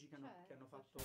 Certo.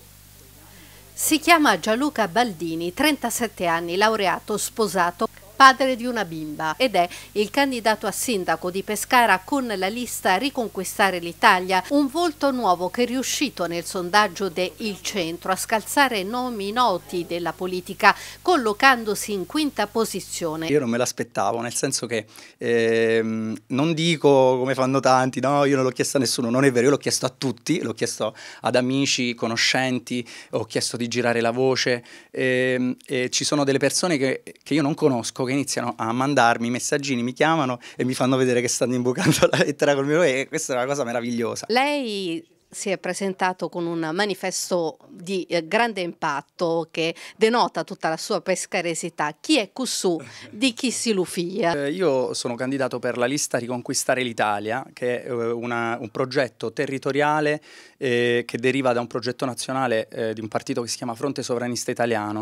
Si chiama Gianluca Baldini, 37 anni, laureato, sposato, padre di una bimba ed è il candidato a sindaco di Pescara con la lista Riconquistare l'Italia, un volto nuovo che è riuscito nel sondaggio de Il Centro a scalzare nomi noti della politica, collocandosi in quinta posizione. Io non me l'aspettavo, nel senso che ehm, non dico come fanno tanti, no, io non l'ho chiesto a nessuno, non è vero, io l'ho chiesto a tutti, l'ho chiesto ad amici, conoscenti, ho chiesto di girare la voce, ehm, ci sono delle persone che, che io non conosco, che che iniziano a mandarmi messaggini, mi chiamano e mi fanno vedere che stanno imbucando la lettera col mio nome e questa è una cosa meravigliosa. Lei si è presentato con un manifesto di eh, grande impatto che denota tutta la sua pescaresità. Chi è Cussù? Di chi si lufia? Eh, io sono candidato per la lista Riconquistare l'Italia, che è eh, una, un progetto territoriale eh, che deriva da un progetto nazionale eh, di un partito che si chiama Fronte Sovranista Italiano.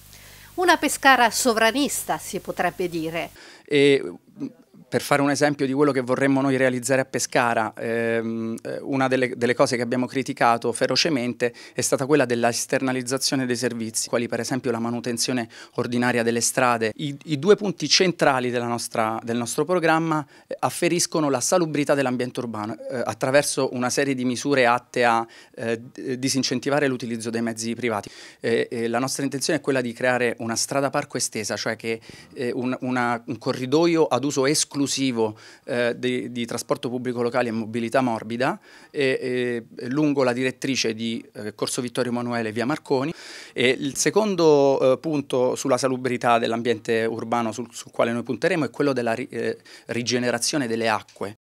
Una Pescara sovranista, si potrebbe dire. E per fare un esempio di quello che vorremmo noi realizzare a Pescara, ehm, eh, una delle, delle, cose che abbiamo criticato ferocemente è stata quella della esternalizzazione dei servizi, quali per esempio la manutenzione ordinaria delle strade. I, i due punti centrali nostra, del nostro programma eh, afferiscono la salubrità dell'ambiente urbano eh, attraverso una serie di misure atte a eh, eh disincentivare l'utilizzo dei mezzi privati. Eh, la nostra intenzione è quella di creare una strada parco estesa, cioè che, un, una, un corridoio ad uso esclusivo inclusivo eh, di, di, trasporto pubblico locale e mobilità morbida e, e lungo la direttrice di eh, Corso Vittorio Emanuele via Marconi. E il secondo eh, punto sulla salubrità dell'ambiente urbano sul, sul, quale noi punteremo è quello della ri, eh, rigenerazione delle acque.